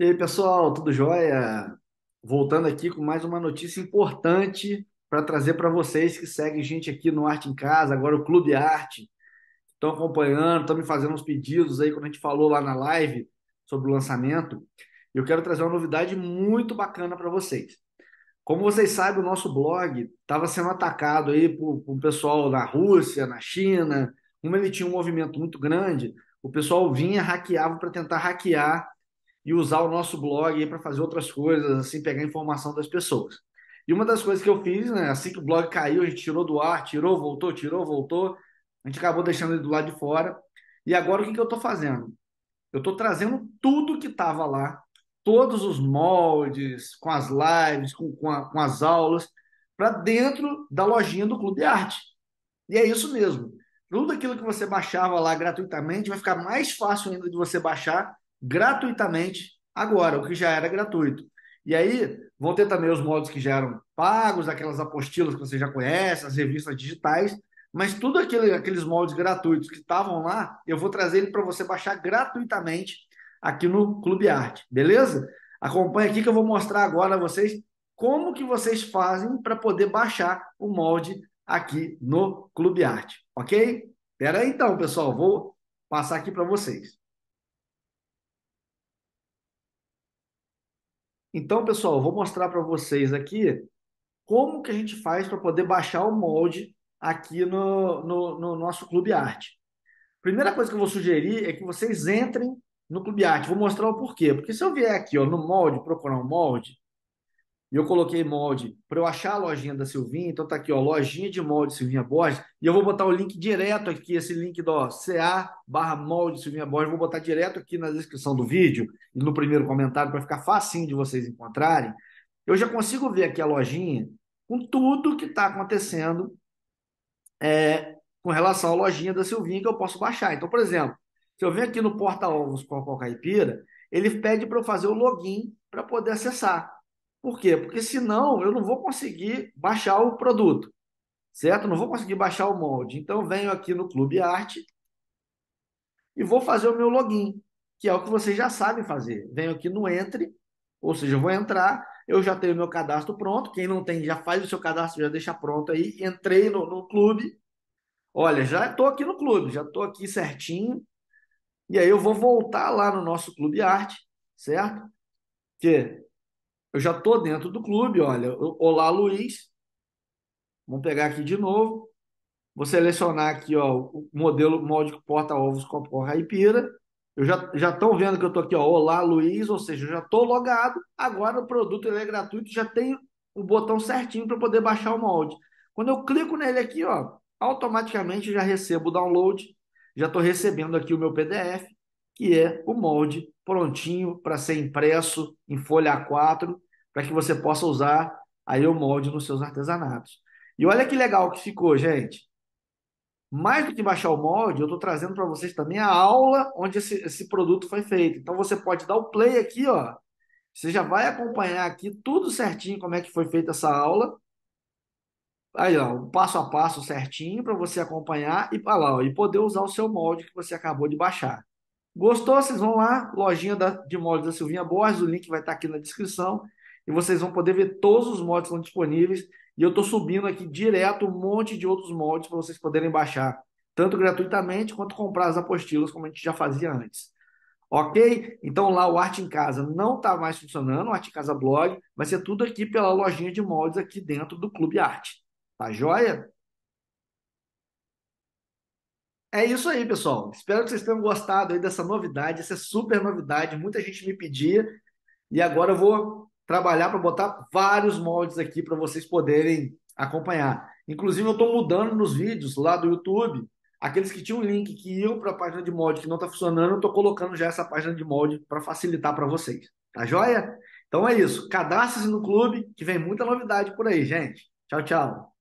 E aí, pessoal, tudo jóia? Voltando aqui com mais uma notícia importante para trazer para vocês que seguem gente aqui no Arte em Casa, agora o Clube Arte. Estão acompanhando, estão me fazendo uns pedidos aí, quando a gente falou lá na live sobre o lançamento. Eu quero trazer uma novidade muito bacana para vocês. Como vocês sabem, o nosso blog estava sendo atacado aí por, por pessoal na Rússia, na China. Como ele tinha um movimento muito grande, o pessoal vinha, hackeava para tentar hackear e usar o nosso blog para fazer outras coisas, assim, pegar informação das pessoas. E uma das coisas que eu fiz, né, assim que o blog caiu, a gente tirou do ar, tirou, voltou, tirou, voltou, a gente acabou deixando ele do lado de fora. E agora o que, que eu estou fazendo? Eu estou trazendo tudo que estava lá, todos os moldes, com as lives, com, com, a, com as aulas, para dentro da lojinha do Clube de Arte. E é isso mesmo. Tudo aquilo que você baixava lá gratuitamente vai ficar mais fácil ainda de você baixar gratuitamente agora, o que já era gratuito. E aí vão ter também os modos que já eram pagos, aquelas apostilas que você já conhece, as revistas digitais, mas tudo aquele, aqueles moldes gratuitos que estavam lá, eu vou trazer ele para você baixar gratuitamente aqui no Clube Arte, beleza? Acompanhe aqui que eu vou mostrar agora a vocês como que vocês fazem para poder baixar o molde aqui no Clube Arte, ok? Pera aí então, pessoal, vou passar aqui para vocês. Então, pessoal, eu vou mostrar para vocês aqui como que a gente faz para poder baixar o molde aqui no, no, no, nosso Clube Arte. Primeira coisa que eu vou sugerir é que vocês entrem no Clube Arte. Vou mostrar o porquê. Porque se eu vier aqui ó, no molde, procurar um molde, e eu coloquei molde para eu achar a lojinha da Silvinha. Então tá aqui, ó, lojinha de molde Silvinha Borges. E eu vou botar o link direto aqui, esse link do CA barra molde Silvinha Borges. Vou botar direto aqui na descrição do vídeo e no primeiro comentário para ficar facinho de vocês encontrarem. Eu já consigo ver aqui a lojinha com tudo que está acontecendo é, com relação à lojinha da Silvinha que eu posso baixar. Então, por exemplo, se eu venho aqui no porta-ovos com a Caipira, ele pede para eu fazer o login para poder acessar. Por quê? Porque senão eu não vou conseguir baixar o produto, certo? Não vou conseguir baixar o molde. Então venho aqui no Clube Arte e vou fazer o meu login, que é o que vocês já sabem fazer. Venho aqui no Entre, ou seja, eu vou entrar, eu já tenho meu cadastro pronto. Quem não tem, já faz o seu cadastro, já deixa pronto aí. Entrei no, no clube. Olha, já estou aqui no clube, já estou aqui certinho. E aí eu vou voltar lá no nosso Clube Arte, certo? Que eu já estou dentro do clube, olha, olá Luiz, vamos pegar aqui de novo, vou selecionar aqui ó, o modelo molde porta-ovos com a porra Ipira, eu já já estão vendo que eu estou aqui, ó, olá Luiz, ou seja, eu já estou logado, agora o produto ele é gratuito, já tem o botão certinho para poder baixar o molde. Quando eu clico nele aqui, ó, automaticamente já recebo o download, já estou recebendo aqui o meu PDF, que é o molde prontinho para ser impresso em folha A4, para que você possa usar aí o molde nos seus artesanatos. E olha que legal que ficou, gente. Mais do que baixar o molde, eu estou trazendo para vocês também a aula onde esse, esse produto foi feito. Então você pode dar o play aqui, ó. Você já vai acompanhar aqui tudo certinho como é que foi feita essa aula. Aí, ó, um passo a passo certinho para você acompanhar e, lá, ó, e poder usar o seu molde que você acabou de baixar. Gostou? Vocês vão lá, lojinha da, de moldes da Silvinha Borges, o link vai estar tá aqui na descrição e vocês vão poder ver todos os moldes que estão disponíveis. E eu estou subindo aqui direto um monte de outros moldes para vocês poderem baixar, tanto gratuitamente quanto comprar as apostilas, como a gente já fazia antes. Ok? Então lá o Arte em Casa não está mais funcionando, o Arte em Casa Blog vai ser tudo aqui pela lojinha de moldes aqui dentro do Clube Arte. Tá joia? É isso aí, pessoal. Espero que vocês tenham gostado aí dessa novidade, essa é super novidade. Muita gente me pedia e agora eu vou trabalhar para botar vários moldes aqui para vocês poderem acompanhar. Inclusive, eu estou mudando nos vídeos lá do YouTube. Aqueles que tinham link que iam para a página de molde que não está funcionando, eu estou colocando já essa página de molde para facilitar para vocês. Tá joia? Então é isso. Cadastre-se no clube, que vem muita novidade por aí, gente. Tchau, tchau.